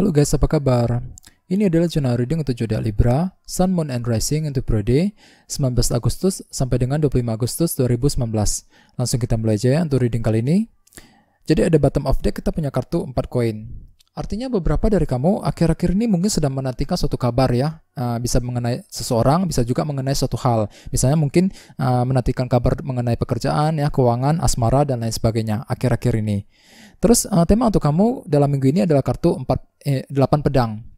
Halo guys, apa kabar? Ini adalah channel reading untuk jodha Libra, Sun, Moon, and Rising untuk periode 19 Agustus sampai dengan 25 Agustus 2019. Langsung kita mulai aja ya untuk reading kali ini. Jadi ada bottom of deck kita punya kartu 4 koin. Artinya beberapa dari kamu akhir-akhir ini mungkin sedang menantikan suatu kabar ya, ah, bisa mengenai seseorang, bisa juga mengenai suatu hal. Misalnya mungkin uh, menantikan kabar mengenai pekerjaan ya, keuangan, asmara dan lain sebagainya akhir-akhir ini. Terus ah, tema untuk kamu dalam minggu ini adalah kartu 4 eh, 8 pedang.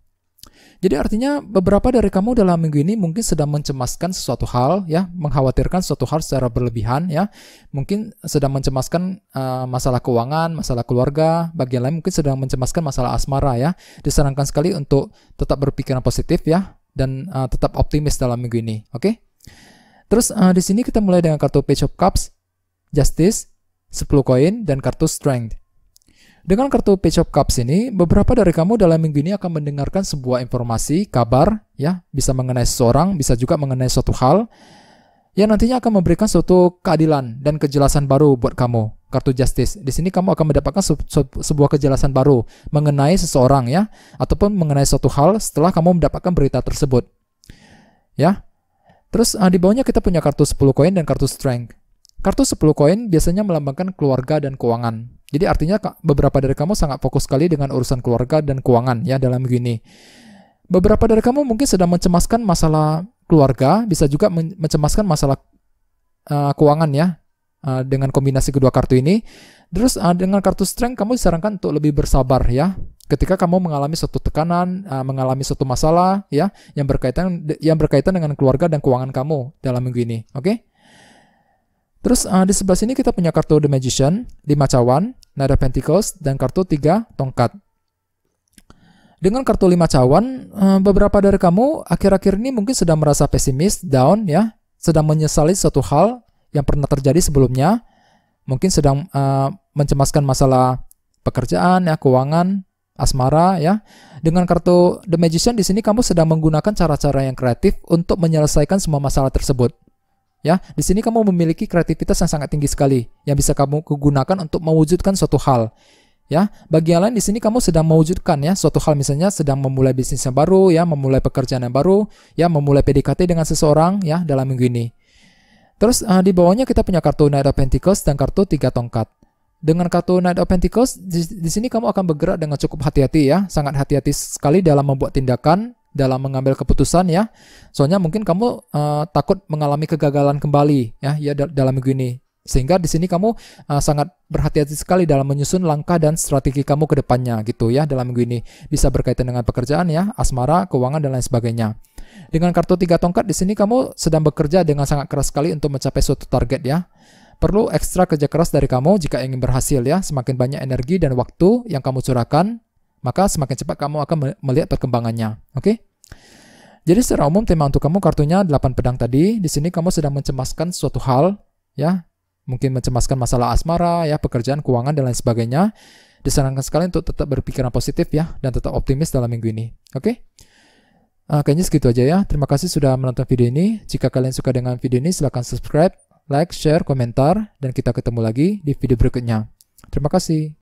Jadi artinya beberapa dari kamu dalam minggu ini mungkin sedang mencemaskan sesuatu hal ya, mengkhawatirkan sesuatu hal secara berlebihan ya. Mungkin sedang mencemaskan uh, masalah keuangan, masalah keluarga, bagian lain mungkin sedang mencemaskan masalah asmara ya. Disarankan sekali untuk tetap berpikiran positif ya dan uh, tetap optimis dalam minggu ini, oke? Okay? Terus uh, di sini kita mulai dengan kartu Page of Cups, Justice, 10 koin dan kartu Strength. Dengan kartu Page of Cups ini, beberapa dari kamu dalam minggu ini akan mendengarkan sebuah informasi, kabar, ya, bisa mengenai seseorang, bisa juga mengenai suatu hal, yang nantinya akan memberikan suatu keadilan dan kejelasan baru buat kamu. Kartu Justice. Di sini kamu akan mendapatkan se se sebuah kejelasan baru mengenai seseorang, ya, ataupun mengenai suatu hal setelah kamu mendapatkan berita tersebut. Ya. Terus ah, di bawahnya kita punya kartu 10 koin dan kartu Strength. Kartu 10 koin biasanya melambangkan keluarga dan keuangan. Jadi artinya beberapa dari kamu sangat fokus sekali dengan urusan keluarga dan keuangan ya dalam gini. Beberapa dari kamu mungkin sedang mencemaskan masalah keluarga, bisa juga mencemaskan masalah uh, keuangan ya eh, dengan kombinasi kedua kartu ini. Terus uh, dengan kartu strength kamu disarankan untuk lebih bersabar ya. Ketika kamu mengalami suatu tekanan, mengalami suatu masalah ya yang berkaitan yang berkaitan dengan keluarga dan keuangan kamu dalam minggu ini, oke? Okay? Terus uh, di sebelah sini kita punya kartu The Magician, 5 cawan, Nada Pentacles, dan kartu 3 tongkat. Dengan kartu 5 cawan, uh, beberapa dari kamu akhir-akhir ini mungkin sedang merasa pesimis, down ya, sedang menyesali suatu hal yang pernah terjadi sebelumnya, mungkin sedang uh, mencemaskan masalah pekerjaan ya, keuangan, asmara ya. Dengan kartu The Magician di sini kamu sedang menggunakan cara-cara yang kreatif untuk menyelesaikan semua masalah tersebut. Ya, di sini kamu memiliki kreativitas yang sangat tinggi sekali yang bisa kamu gunakan untuk mewujudkan suatu hal. Ya, bagi yang lain di sini kamu sedang mewujudkan ya suatu hal misalnya sedang memulai bisnis yang baru ya, memulai pekerjaan yang baru, ya memulai PDKT dengan seseorang ya dalam minggu ini. Terus uh, di bawahnya kita punya kartu Knight of Pentacles dan kartu tiga tongkat. Dengan kartu Knight of Pentacles di, di sini kamu akan bergerak dengan cukup hati-hati ya, sangat hati-hati sekali dalam membuat tindakan dalam mengambil keputusan ya. Soalnya mungkin kamu uh, takut mengalami kegagalan kembali ya ya dalam minggu ini. Sehingga di sini kamu uh, sangat berhati-hati sekali dalam menyusun langkah dan strategi kamu ke depannya gitu ya dalam minggu ini. Bisa berkaitan dengan pekerjaan ya, asmara, keuangan dan lain sebagainya. Dengan kartu tiga tongkat di sini kamu sedang bekerja dengan sangat keras sekali untuk mencapai suatu target ya perlu ekstra kerja keras dari kamu jika ingin berhasil ya. Semakin banyak energi dan waktu yang kamu curahkan maka semakin cepat kamu akan melihat perkembangannya. Oke? Okay? Jadi secara umum tema untuk kamu kartunya 8 pedang tadi. Di sini kamu sedang mencemaskan suatu hal, ya. Mungkin mencemaskan masalah asmara, ya, pekerjaan, keuangan dan lain sebagainya. Disarankan sekali untuk tetap berpikiran positif ya dan tetap optimis dalam minggu ini. Oke? Okay? Uh, kayaknya segitu aja ya. Terima kasih sudah menonton video ini. Jika kalian suka dengan video ini, silahkan subscribe, like, share, komentar, dan kita ketemu lagi di video berikutnya. Terima kasih.